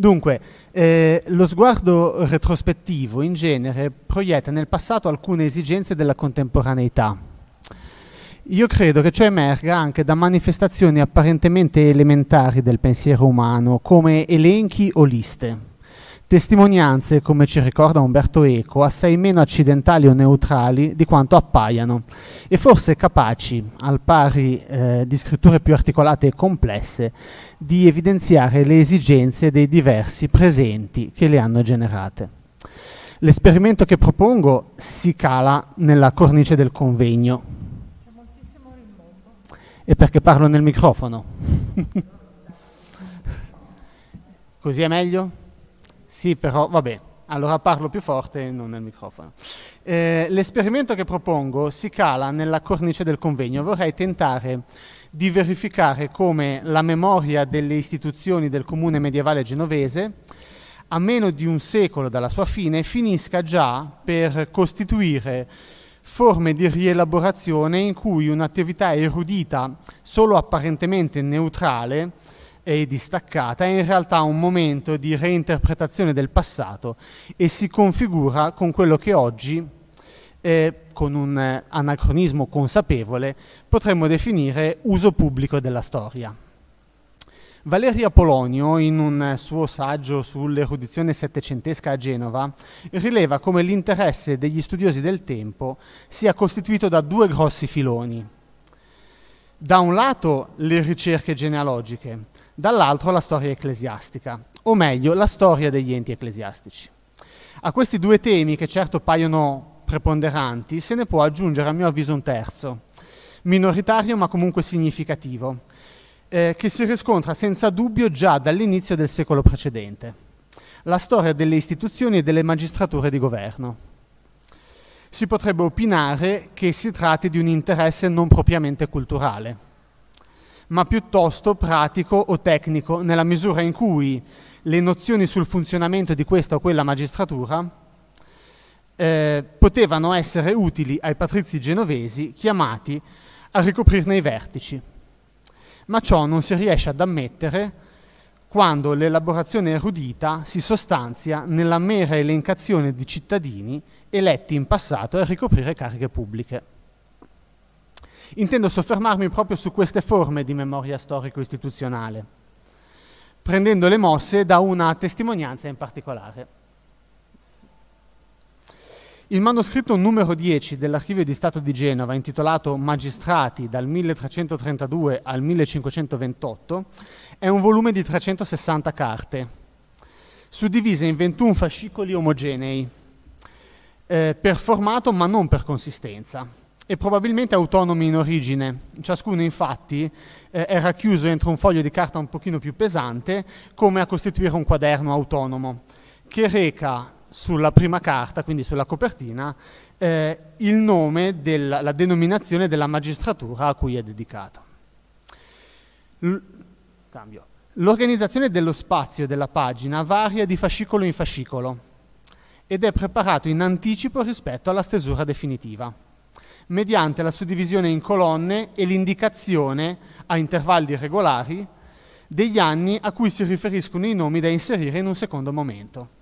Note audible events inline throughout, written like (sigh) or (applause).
Dunque, eh, lo sguardo retrospettivo in genere proietta nel passato alcune esigenze della contemporaneità. Io credo che ciò emerga anche da manifestazioni apparentemente elementari del pensiero umano, come elenchi o liste testimonianze, come ci ricorda Umberto Eco, assai meno accidentali o neutrali di quanto appaiano e forse capaci, al pari eh, di scritture più articolate e complesse, di evidenziare le esigenze dei diversi presenti che le hanno generate. L'esperimento che propongo si cala nella cornice del convegno. E perché parlo nel microfono? (laughs) Così è meglio? Sì, però vabbè, allora parlo più forte, e non nel microfono. Eh, l'esperimento che propongo si cala nella cornice del convegno. Vorrei tentare di verificare come la memoria delle istituzioni del comune medievale genovese, a meno di un secolo dalla sua fine, finisca già per costituire forme di rielaborazione in cui un'attività erudita, solo apparentemente neutrale, e distaccata, è in realtà un momento di reinterpretazione del passato e si configura con quello che oggi, eh, con un eh, anacronismo consapevole, potremmo definire uso pubblico della storia. Valeria Polonio, in un suo saggio sull'erudizione settecentesca a Genova, rileva come l'interesse degli studiosi del tempo sia costituito da due grossi filoni. Da un lato le ricerche genealogiche, dall'altro la storia ecclesiastica, o meglio la storia degli enti ecclesiastici. A questi due temi, che certo paiono preponderanti, se ne può aggiungere a mio avviso un terzo, minoritario ma comunque significativo, eh, che si riscontra senza dubbio già dall'inizio del secolo precedente, la storia delle istituzioni e delle magistrature di governo. Si potrebbe opinare che si tratti di un interesse non propriamente culturale, ma piuttosto pratico o tecnico, nella misura in cui le nozioni sul funzionamento di questa o quella magistratura eh, potevano essere utili ai patrizi genovesi chiamati a ricoprirne i vertici. Ma ciò non si riesce ad ammettere quando l'elaborazione erudita si sostanzia nella mera elencazione di cittadini eletti in passato a ricoprire cariche pubbliche. Intendo soffermarmi proprio su queste forme di memoria storico-istituzionale, prendendo le mosse da una testimonianza in particolare. Il manoscritto numero 10 dell'Archivio di Stato di Genova, intitolato Magistrati dal 1332 al 1528, è un volume di 360 carte, suddivise in 21 fascicoli omogenei, eh, per formato ma non per consistenza e probabilmente autonomi in origine. Ciascuno infatti eh, era chiuso entro un foglio di carta un pochino più pesante come a costituire un quaderno autonomo che reca sulla prima carta, quindi sulla copertina, eh, il nome, della, la denominazione della magistratura a cui è dedicato. L- cambio. L'organizzazione dello spazio della pagina varia di fascicolo in fascicolo ed è preparato in anticipo rispetto alla stesura definitiva mediante la suddivisione in colonne e l'indicazione a intervalli regolari degli anni a cui si riferiscono i nomi da inserire in un secondo momento.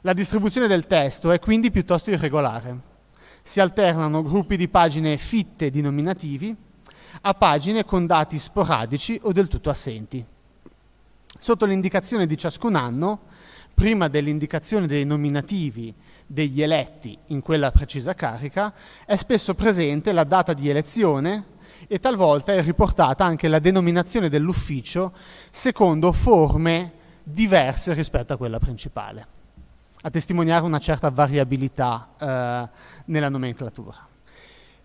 La distribuzione del testo è quindi piuttosto irregolare. Si alternano gruppi di pagine fitte di nominativi a pagine con dati sporadici o del tutto assenti. Sotto l'indicazione di ciascun anno, prima dell'indicazione dei nominativi degli eletti in quella precisa carica, è spesso presente la data di elezione e talvolta è riportata anche la denominazione dell'ufficio secondo forme diverse rispetto a quella principale, a testimoniare una certa variabilità eh, nella nomenclatura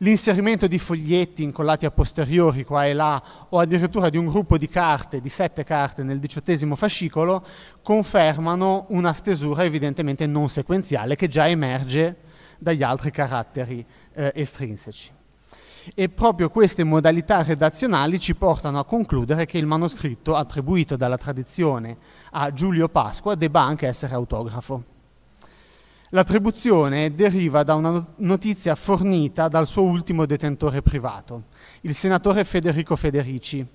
l'inserimento di foglietti incollati a posteriori qua e là o addirittura di un gruppo di carte, di sette carte nel diciottesimo fascicolo, confermano una stesura evidentemente non sequenziale che già emerge dagli altri caratteri eh, estrinseci. E proprio queste modalità redazionali ci portano a concludere che il manoscritto attribuito dalla tradizione a Giulio Pasqua debba anche essere autografo. L'attribuzione deriva da una notizia fornita dal suo ultimo detentore privato, il senatore Federico Federici,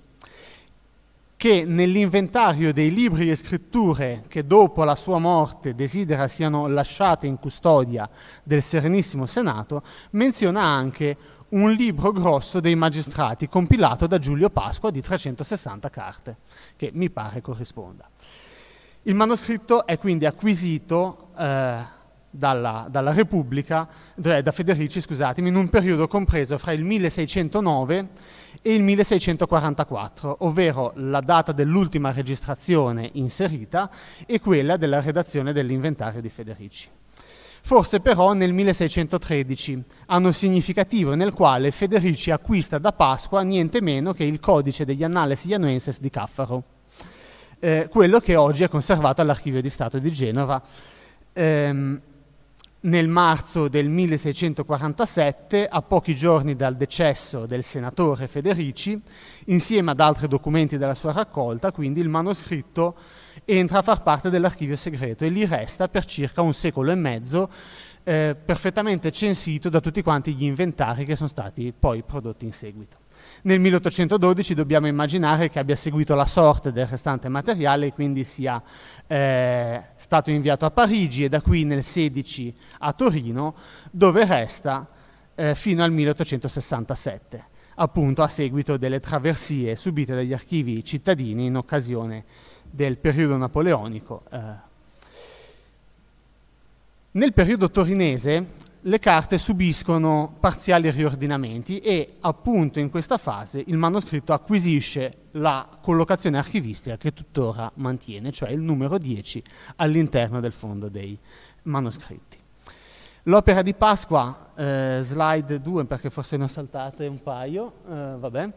che nell'inventario dei libri e scritture che dopo la sua morte desidera siano lasciate in custodia del Serenissimo Senato, menziona anche un libro grosso dei magistrati compilato da Giulio Pasqua di 360 carte, che mi pare corrisponda. Il manoscritto è quindi acquisito eh, dalla, dalla Repubblica, cioè da Federici, scusatemi, in un periodo compreso fra il 1609 e il 1644, ovvero la data dell'ultima registrazione inserita e quella della redazione dell'inventario di Federici. Forse però nel 1613, anno significativo nel quale Federici acquista da Pasqua niente meno che il codice degli Annales Ianuenses di Caffaro, eh, quello che oggi è conservato all'Archivio di Stato di Genova. Ehm, nel marzo del 1647, a pochi giorni dal decesso del senatore Federici, insieme ad altri documenti della sua raccolta, quindi il manoscritto entra a far parte dell'archivio segreto e lì resta per circa un secolo e mezzo, eh, perfettamente censito da tutti quanti gli inventari che sono stati poi prodotti in seguito. Nel 1812 dobbiamo immaginare che abbia seguito la sorte del restante materiale e quindi sia eh, stato inviato a Parigi e da qui nel 16 a Torino, dove resta eh, fino al 1867, appunto a seguito delle traversie subite dagli archivi cittadini in occasione del periodo napoleonico. Eh. Nel periodo torinese le carte subiscono parziali riordinamenti e appunto in questa fase il manoscritto acquisisce la collocazione archivistica che tuttora mantiene, cioè il numero 10 all'interno del fondo dei manoscritti. L'opera di Pasqua, eh, slide 2 perché forse ne ho saltate un paio, eh,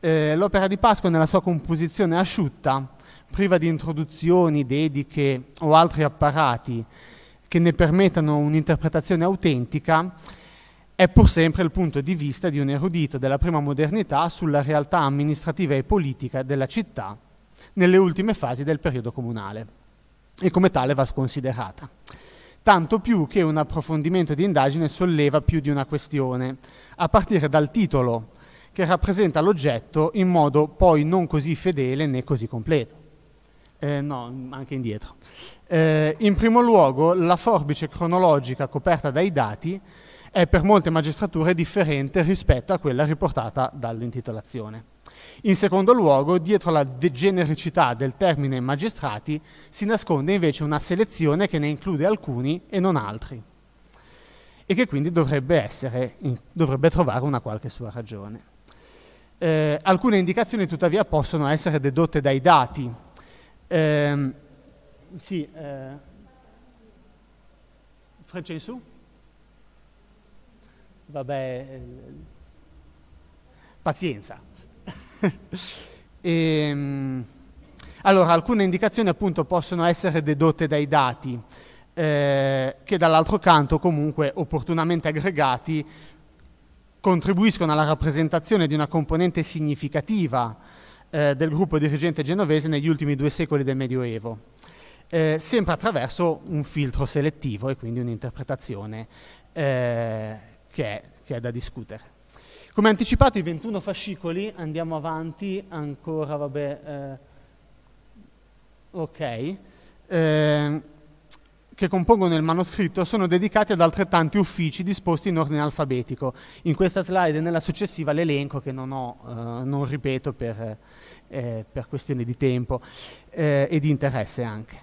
eh, l'opera di Pasqua nella sua composizione asciutta, priva di introduzioni, dediche o altri apparati, che ne permettano un'interpretazione autentica è pur sempre il punto di vista di un erudito della prima modernità sulla realtà amministrativa e politica della città nelle ultime fasi del periodo comunale e come tale va sconsiderata. Tanto più che un approfondimento di indagine solleva più di una questione, a partire dal titolo che rappresenta l'oggetto in modo poi non così fedele né così completo. Eh, no, anche indietro. Eh, in primo luogo, la forbice cronologica coperta dai dati è per molte magistrature differente rispetto a quella riportata dall'intitolazione. In secondo luogo, dietro la degenericità del termine magistrati si nasconde invece una selezione che ne include alcuni e non altri e che quindi dovrebbe, essere, dovrebbe trovare una qualche sua ragione. Eh, alcune indicazioni tuttavia possono essere dedotte dai dati eh, sì, eh, freccia in su. Vabbè, eh, pazienza. (laughs) e, ehm, allora, alcune indicazioni appunto possono essere dedotte dai dati, eh, che dall'altro canto comunque opportunamente aggregati contribuiscono alla rappresentazione di una componente significativa eh, del gruppo dirigente genovese negli ultimi due secoli del Medioevo, eh, sempre attraverso un filtro selettivo e quindi un'interpretazione eh, che, è, che è da discutere. Come anticipato i 21 fascicoli, andiamo avanti ancora, vabbè, eh, ok, eh, che compongono il manoscritto sono dedicati ad altrettanti uffici disposti in ordine alfabetico. In questa slide e nella successiva l'elenco che non, ho, eh, non ripeto per, eh, per, questioni di tempo eh, e di interesse anche.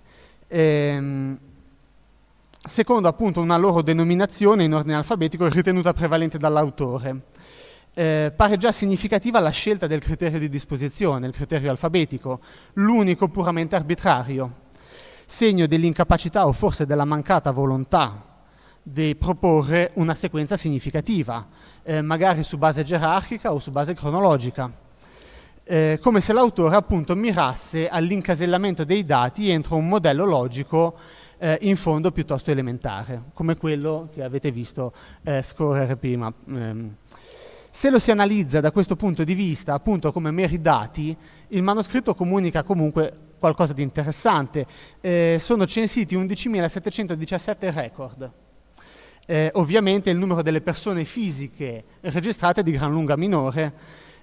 Ehm, secondo appunto una loro denominazione in ordine alfabetico ritenuta prevalente dall'autore. Eh, pare già significativa la scelta del criterio di disposizione, il criterio alfabetico, l'unico puramente arbitrario, segno dell'incapacità o forse della mancata volontà di proporre una sequenza significativa, eh, magari su base gerarchica o su base cronologica, eh, come se l'autore appunto mirasse all'incasellamento dei dati entro un modello logico eh, in fondo piuttosto elementare, come quello che avete visto eh, scorrere prima. Ehm, se lo si analizza da questo punto di vista, appunto come meri dati, il manoscritto comunica comunque qualcosa di interessante. Eh, sono censiti 11.717 record. Eh, ovviamente il numero delle persone fisiche registrate è di gran lunga minore,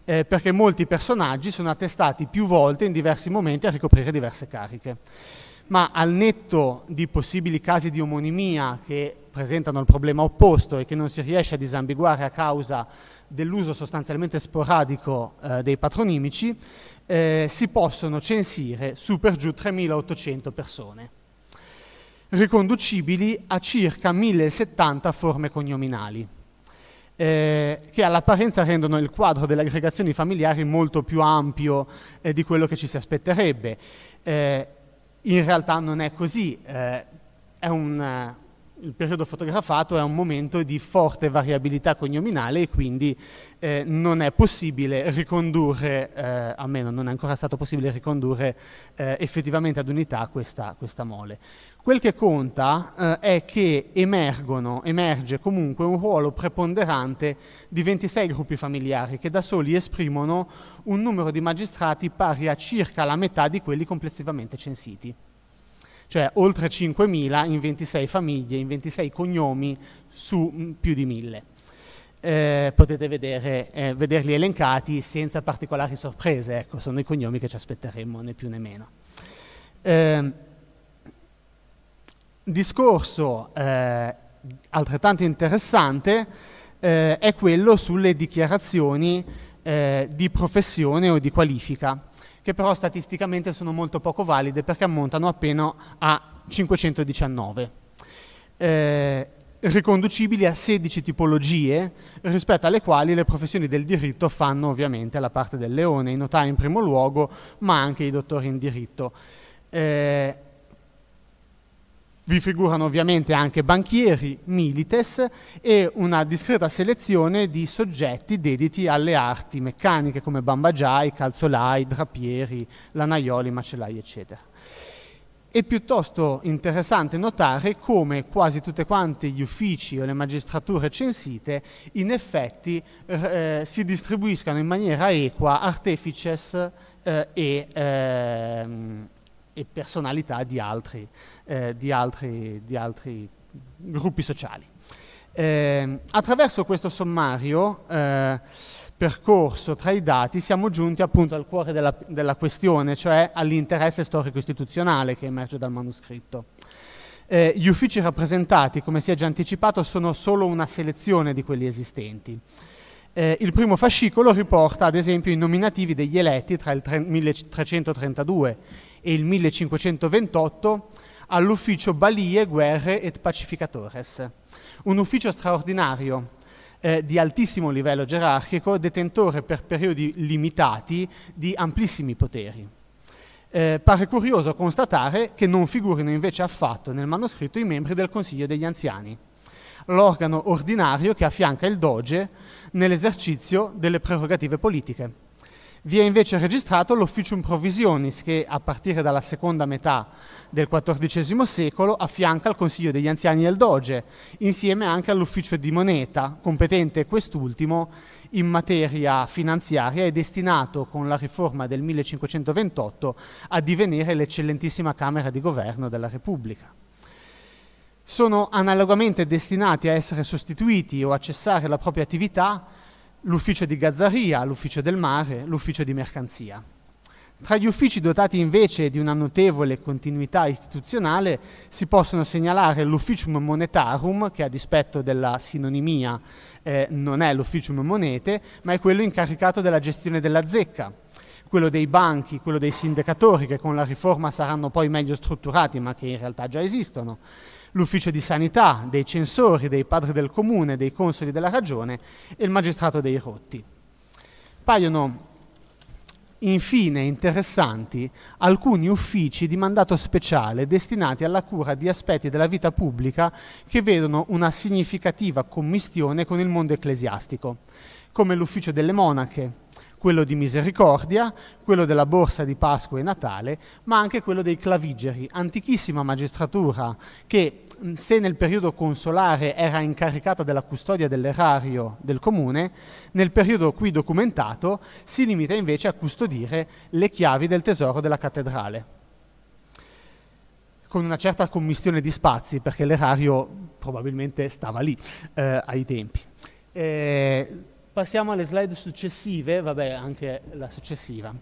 eh, perché molti personaggi sono attestati più volte in diversi momenti a ricoprire diverse cariche. Ma al netto di possibili casi di omonimia che presentano il problema opposto e che non si riesce a disambiguare a causa dell'uso sostanzialmente sporadico eh, dei patronimici, eh, si possono censire su per giù 3.800 persone, riconducibili a circa 1.070 forme cognominali, eh, che all'apparenza rendono il quadro delle aggregazioni familiari molto più ampio eh, di quello che ci si aspetterebbe. Eh, in realtà non è così, eh, è un, il periodo fotografato è un momento di forte variabilità cognominale e quindi eh, non è possibile ricondurre, eh, almeno non è ancora stato possibile ricondurre eh, effettivamente ad unità questa, questa, mole. Quel che conta eh, è che emergono, emerge comunque un ruolo preponderante di 26 gruppi familiari che da soli esprimono un numero di magistrati pari a circa la metà di quelli complessivamente censiti cioè oltre 5.000 in 26 famiglie, in 26 cognomi su mm, più di 1.000. Eh, potete vedere, eh, vederli elencati senza particolari sorprese, ecco, sono i cognomi che ci aspetteremmo né più né meno. Ehm, eh, discorso altrettanto interessante eh, è quello sulle dichiarazioni eh, di professione o di qualifica che però statisticamente sono molto poco valide perché ammontano appena a 519. Eh, riconducibili a 16 tipologie rispetto alle quali le professioni del diritto fanno ovviamente la parte del leone, i notai in primo luogo, ma anche i dottori in diritto. Eh, vi figurano ovviamente anche banchieri, milites e una discreta selezione di soggetti dediti alle arti meccaniche come bambagiai, calzolai, drapieri, lanaioli, macellai, eccetera. È piuttosto interessante notare come quasi tutti quanti gli uffici o le magistrature censite in effetti eh, si distribuiscano in maniera equa artefices eh, e, eh, e personalità di altri, eh, di altri, di altri gruppi sociali. Eh, attraverso questo sommario eh, percorso tra i dati siamo giunti appunto al cuore della, della questione, cioè all'interesse storico-istituzionale che emerge dal manoscritto. Eh, gli uffici rappresentati, come si è già anticipato, sono solo una selezione di quelli esistenti. Eh, il primo fascicolo riporta ad esempio i nominativi degli eletti tra il 1332 e il 1528 all'ufficio Balie, Guerre et Pacificatores, un ufficio straordinario eh, di altissimo livello gerarchico, detentore per periodi limitati di amplissimi poteri. Eh, pare curioso constatare che non figurino invece affatto nel manoscritto i membri del Consiglio degli Anziani, l'organo ordinario che affianca il Doge nell'esercizio delle prerogative politiche. Vi è invece registrato l'Officium Provisionis che a partire dalla seconda metà del XIV secolo affianca il Consiglio degli Anziani del Doge, insieme anche all'Ufficio di Moneta, competente quest'ultimo in materia finanziaria e destinato con la riforma del 1528 a divenire l'eccellentissima Camera di Governo della Repubblica sono analogamente destinati a essere sostituiti o a cessare la propria attività l'ufficio di gazzaria, l'ufficio del mare, l'ufficio di mercanzia. Tra gli uffici dotati invece di una notevole continuità istituzionale si possono segnalare l'Officium Monetarum, che a dispetto della sinonimia eh, non è l'Officium Monete, ma è quello incaricato della gestione della zecca, quello dei banchi, quello dei sindacatori, che con la riforma saranno poi meglio strutturati, ma che in realtà già esistono, l'ufficio di sanità, dei censori, dei padri del comune, dei consoli della ragione e il magistrato dei rotti. Paiono infine interessanti alcuni uffici di mandato speciale destinati alla cura di aspetti della vita pubblica che vedono una significativa commistione con il mondo ecclesiastico, come l'ufficio delle monache, quello di Misericordia, quello della borsa di Pasqua e Natale, ma anche quello dei clavigeri, antichissima magistratura che se nel periodo consolare era incaricata della custodia dell'erario del comune, nel periodo qui documentato si limita invece a custodire le chiavi del tesoro della cattedrale con una certa commistione di spazi, perché l'erario probabilmente stava lì eh, ai tempi. Eh, Passiamo alle slide successive, vabbè anche la successiva.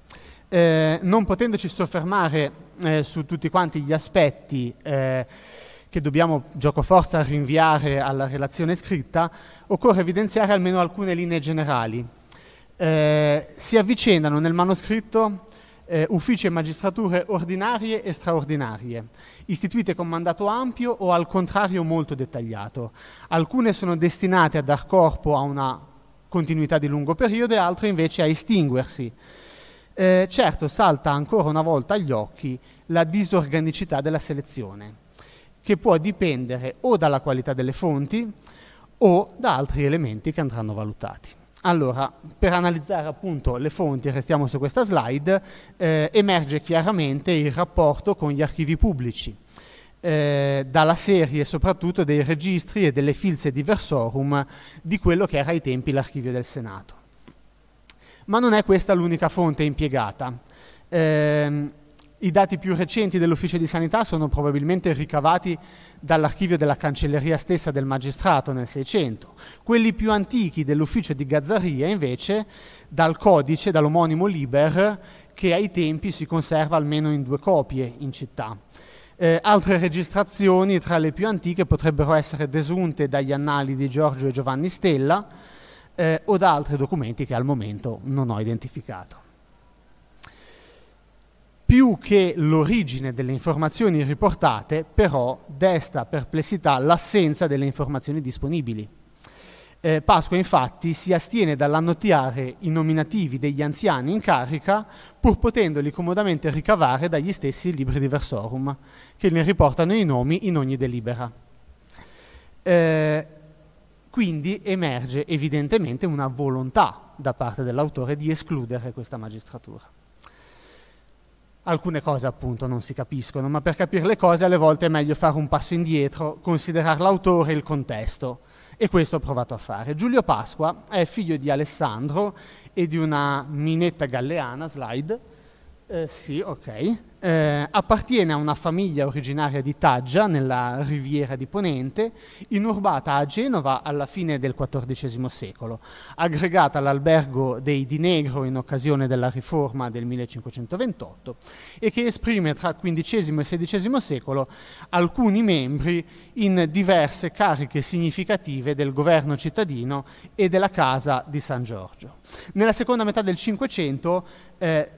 Eh, non potendoci soffermare eh, su tutti quanti gli aspetti eh, che dobbiamo gioco forza rinviare alla relazione scritta, occorre evidenziare almeno alcune linee generali. Eh, si avvicendano nel manoscritto eh, uffici e magistrature ordinarie e straordinarie, istituite con mandato ampio o al contrario molto dettagliato. Alcune sono destinate a dar corpo a una continuità di lungo periodo e altre invece a estinguersi. Eh, certo, salta ancora una volta agli occhi la disorganicità della selezione, che può dipendere o dalla qualità delle fonti o da altri elementi che andranno valutati. Allora, per analizzare appunto le fonti, restiamo su questa slide, eh, emerge chiaramente il rapporto con gli archivi pubblici. Eh, dalla serie soprattutto dei registri e delle filze di Versorum di quello che era ai tempi l'archivio del Senato. Ma non è questa l'unica fonte impiegata. Eh, i dati più recenti dell'Ufficio di Sanità sono probabilmente ricavati dall'archivio della Cancelleria stessa del Magistrato nel 600. Quelli più antichi dell'Ufficio di Gazzaria, invece, dal codice, dall'omonimo Liber, che ai tempi si conserva almeno in due copie in città. Eh, altre registrazioni, tra le più antiche, potrebbero essere desunte dagli annali di Giorgio e Giovanni Stella eh, o da altri documenti che al momento non ho identificato. Più che l'origine delle informazioni riportate, però, desta perplessità l'assenza delle informazioni disponibili. Eh, Pasqua infatti si astiene dall'annotare i nominativi degli anziani in carica pur potendoli comodamente ricavare dagli stessi libri di Versorum, che ne riportano i nomi in ogni delibera. Eh, quindi emerge evidentemente una volontà da parte dell'autore di escludere questa magistratura. Alcune cose appunto non si capiscono, ma per capire le cose alle volte è meglio fare un passo indietro, considerare l'autore e il contesto e questo ho provato a fare. Giulio Pasqua è figlio di Alessandro e di una minetta galleana, slide, eh, sì, ok. Eh, appartiene a una famiglia originaria di Taggia, nella riviera di Ponente, inurbata a Genova alla fine del XIV secolo, aggregata all'albergo dei Di Negro in occasione della riforma del 1528 e che esprime tra XV e XVI secolo alcuni membri in diverse cariche significative del governo cittadino e della casa di San Giorgio. Nella seconda metà del Cinquecento eh,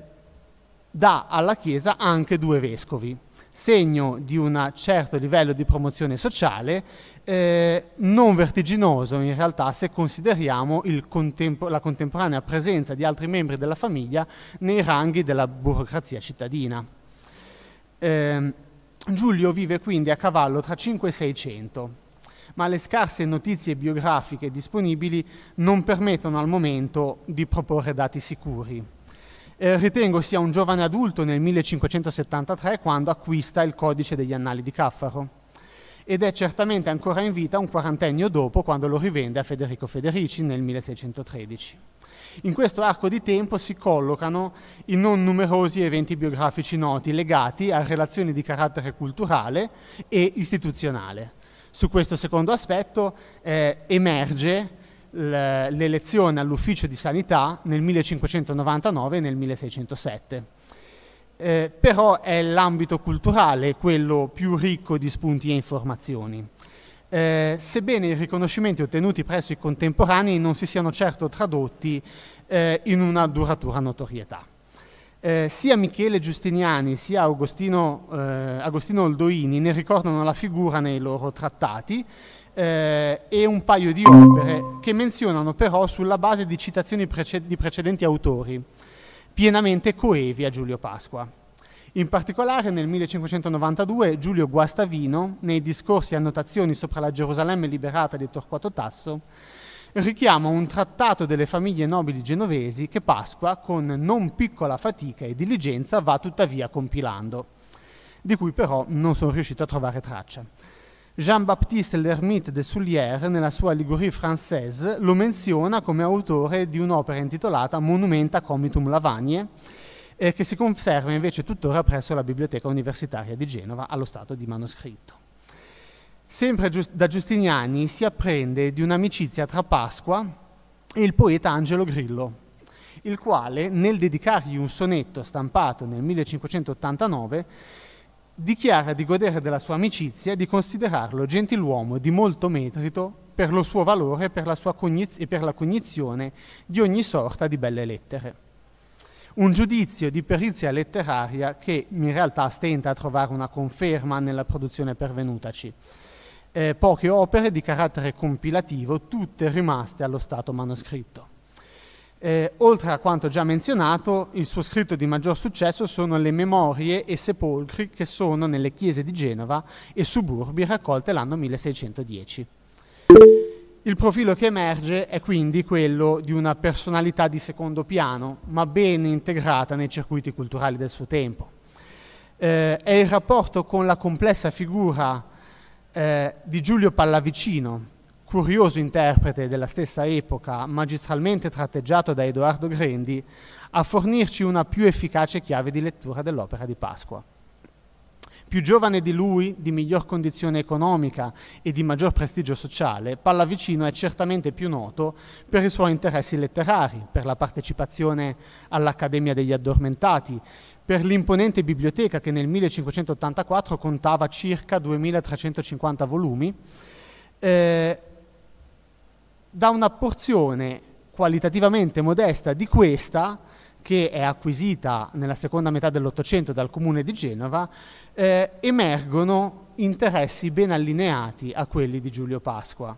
dà alla Chiesa anche due vescovi, segno di un certo livello di promozione sociale, eh, non vertiginoso in realtà se consideriamo contempo- la contemporanea presenza di altri membri della famiglia nei ranghi della burocrazia cittadina. Eh, Giulio vive quindi a cavallo tra 5 e 600, ma le scarse notizie biografiche disponibili non permettono al momento di proporre dati sicuri eh, ritengo sia un giovane adulto nel 1573 quando acquista il codice degli annali di Caffaro ed è certamente ancora in vita un quarantennio dopo quando lo rivende a Federico Federici nel 1613. In questo arco di tempo si collocano i non numerosi eventi biografici noti legati a relazioni di carattere culturale e istituzionale. Su questo secondo aspetto eh, emerge l'elezione all'ufficio di sanità nel 1599 e nel 1607. Eh, però è l'ambito culturale quello più ricco di spunti e informazioni. Eh, sebbene i riconoscimenti ottenuti presso i contemporanei non si siano certo tradotti eh, in una duratura notorietà. Eh, sia Michele Giustiniani sia Agostino, eh, Agostino Oldoini ne ricordano la figura nei loro trattati eh, e un paio di opere che menzionano però sulla base di citazioni prece- di precedenti autori, pienamente coevi a Giulio Pasqua. In particolare nel 1592 Giulio Guastavino, nei discorsi e annotazioni sopra la Gerusalemme liberata di Torquato Tasso, richiama un trattato delle famiglie nobili genovesi che Pasqua, con non piccola fatica e diligenza, va tuttavia compilando, di cui però non sono riuscito a trovare traccia. Jean-Baptiste l'Ermite de Soulières, nella sua Ligurie française, lo menziona come autore di un'opera intitolata Monumenta Comitum Lavagne, eh, che si conserva invece tuttora presso la Biblioteca Universitaria di Genova allo stato di manoscritto. Sempre giu- da Giustiniani si apprende di un'amicizia tra Pasqua e il poeta Angelo Grillo, il quale, nel dedicargli un sonetto stampato nel 1589, dichiara di godere della sua amicizia e di considerarlo gentiluomo di molto merito per lo suo valore e per la, sua cogniz- e per la cognizione di ogni sorta di belle lettere. Un giudizio di perizia letteraria che in realtà stenta a trovare una conferma nella produzione pervenutaci. Eh, poche opere di carattere compilativo, tutte rimaste allo stato manoscritto. Eh, oltre a quanto già menzionato, il suo scritto di maggior successo sono le memorie e sepolcri che sono nelle chiese di Genova e suburbi raccolte l'anno 1610. Il profilo che emerge è quindi quello di una personalità di secondo piano, ma ben integrata nei circuiti culturali del suo tempo. Eh, è il rapporto con la complessa figura eh, di Giulio Pallavicino, curioso interprete della stessa epoca, magistralmente tratteggiato da Edoardo Grendi, a fornirci una più efficace chiave di lettura dell'opera di Pasqua. Più giovane di lui, di miglior condizione economica e di maggior prestigio sociale, Pallavicino è certamente più noto per i suoi interessi letterari, per la partecipazione all'Accademia degli Addormentati, per l'imponente biblioteca che nel 1584 contava circa 2350 volumi, eh, da una porzione qualitativamente modesta di questa, che è acquisita nella seconda metà dell'Ottocento dal comune di Genova, eh, emergono interessi ben allineati a quelli di Giulio Pasqua,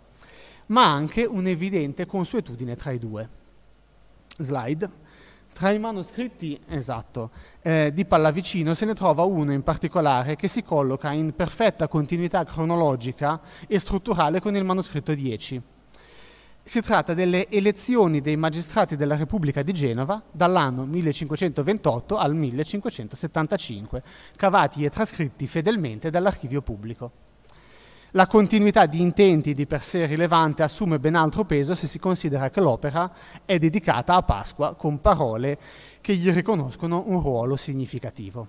ma anche un'evidente consuetudine tra i due. Slide. Tra i manoscritti, esatto, eh, di Pallavicino se ne trova uno in particolare che si colloca in perfetta continuità cronologica e strutturale con il manoscritto 10 si tratta delle elezioni dei magistrati della Repubblica di Genova dall'anno 1528 al 1575, cavati e trascritti fedelmente dall'archivio pubblico. La continuità di intenti di per sé rilevante assume ben altro peso se si considera che l'opera è dedicata a Pasqua con parole che gli riconoscono un ruolo significativo.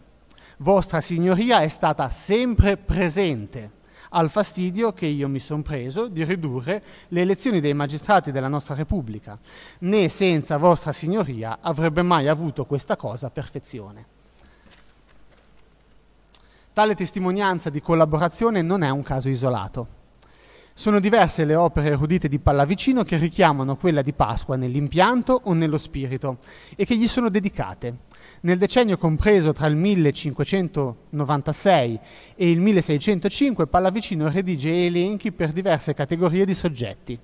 Vostra Signoria è stata sempre presente al fastidio che io mi sono preso di ridurre le elezioni dei magistrati della nostra Repubblica, né senza vostra signoria avrebbe mai avuto questa cosa perfezione. Tale testimonianza di collaborazione non è un caso isolato. Sono diverse le opere erudite di Pallavicino che richiamano quella di Pasqua nell'impianto o nello spirito e che gli sono dedicate. Nel decennio compreso tra il 1596 e il 1605 Pallavicino redige elenchi per diverse categorie di soggetti.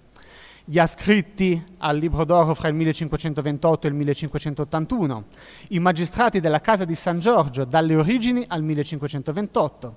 Gli ascritti al Libro d'Oro fra il 1528 e il 1581, i magistrati della Casa di San Giorgio dalle origini al 1528,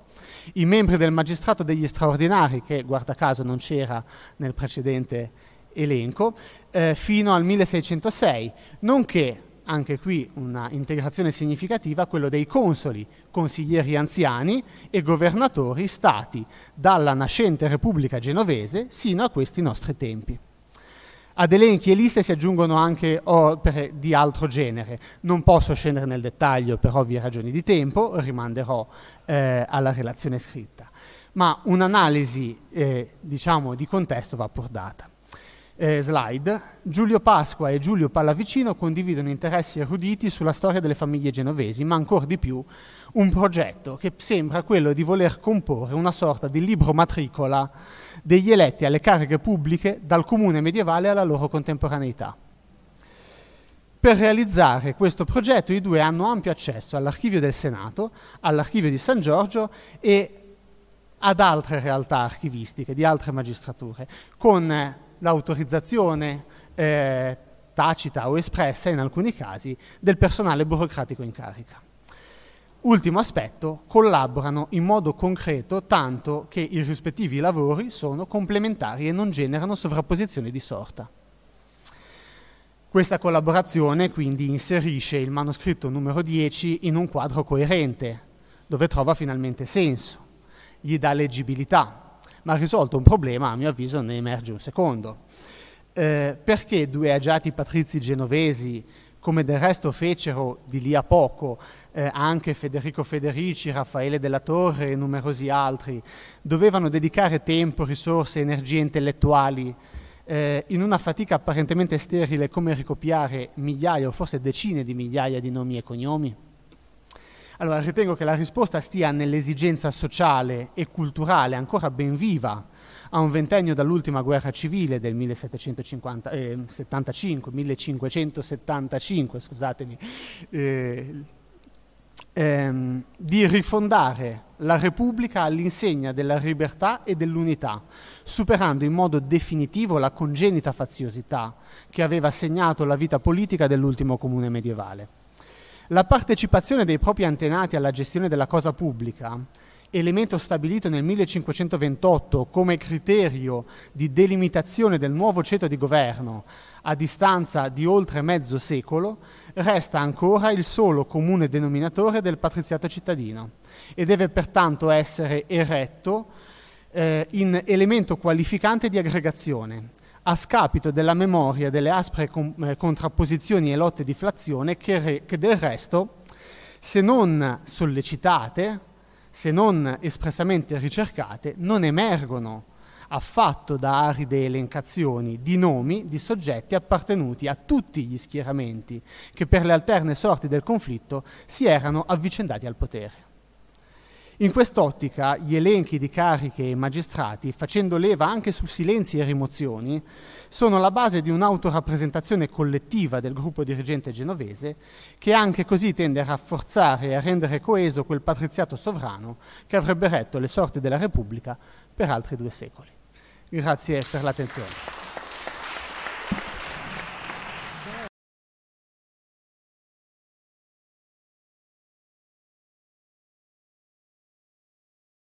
i membri del magistrato degli straordinari, che guarda caso non c'era nel precedente elenco, eh, fino al 1606, nonché anche qui una integrazione significativa, quello dei consoli, consiglieri anziani e governatori stati dalla nascente Repubblica genovese sino a questi nostri tempi. Ad elenchi e liste si aggiungono anche opere di altro genere. Non posso scendere nel dettaglio per ovvie ragioni di tempo, rimanderò eh, alla relazione scritta, ma un'analisi eh, diciamo, di contesto va pur data eh, slide, Giulio Pasqua e Giulio Pallavicino condividono interessi eruditi sulla storia delle famiglie genovesi, ma ancora di più un progetto che sembra quello di voler comporre una sorta di libro matricola degli eletti alle cariche pubbliche dal comune medievale alla loro contemporaneità. Per realizzare questo progetto i due hanno ampio accesso all'archivio del Senato, all'archivio di San Giorgio e ad altre realtà archivistiche di altre magistrature, con l'autorizzazione eh, tacita o espressa, in alcuni casi, del personale burocratico in carica. Ultimo aspetto, collaborano in modo concreto tanto che i rispettivi lavori sono complementari e non generano sovrapposizioni di sorta. Questa collaborazione quindi inserisce il manoscritto numero 10 in un quadro coerente, dove trova finalmente senso, gli dà leggibilità, ma risolto un problema, a mio avviso ne emerge un secondo. Eh, perché due agiati patrizi genovesi, come del resto fecero di lì a poco eh, anche Federico Federici, Raffaele Della Torre e numerosi altri, dovevano dedicare tempo, risorse, energie intellettuali eh, in una fatica apparentemente sterile come ricopiare migliaia o forse decine di migliaia di nomi e cognomi? Allora, ritengo che la risposta stia nell'esigenza sociale e culturale ancora ben viva a un ventennio dall'ultima guerra civile del 1775, eh, 1575, scusatemi, eh, ehm, di rifondare la Repubblica all'insegna della libertà e dell'unità, superando in modo definitivo la congenita faziosità che aveva segnato la vita politica dell'ultimo comune medievale. La partecipazione dei propri antenati alla gestione della cosa pubblica, elemento stabilito nel 1528 come criterio di delimitazione del nuovo ceto di governo a distanza di oltre mezzo secolo, resta ancora il solo comune denominatore del patriziato cittadino e deve pertanto essere eretto eh, in elemento qualificante di aggregazione, a scapito della memoria delle aspre eh, contrapposizioni e lotte di flazione che, che del resto, se non sollecitate, se non espressamente ricercate, non emergono affatto da aride elencazioni di nomi di soggetti appartenuti a tutti gli schieramenti che per le alterne sorti del conflitto si erano avvicendati al potere. In quest'ottica gli elenchi di cariche e magistrati, facendo leva anche su silenzi e rimozioni, sono la base di un'autorappresentazione collettiva del gruppo dirigente genovese che anche così tende a rafforzare e a rendere coeso quel patriziato sovrano che avrebbe retto le sorti della Repubblica per altri due secoli. Grazie per l'attenzione.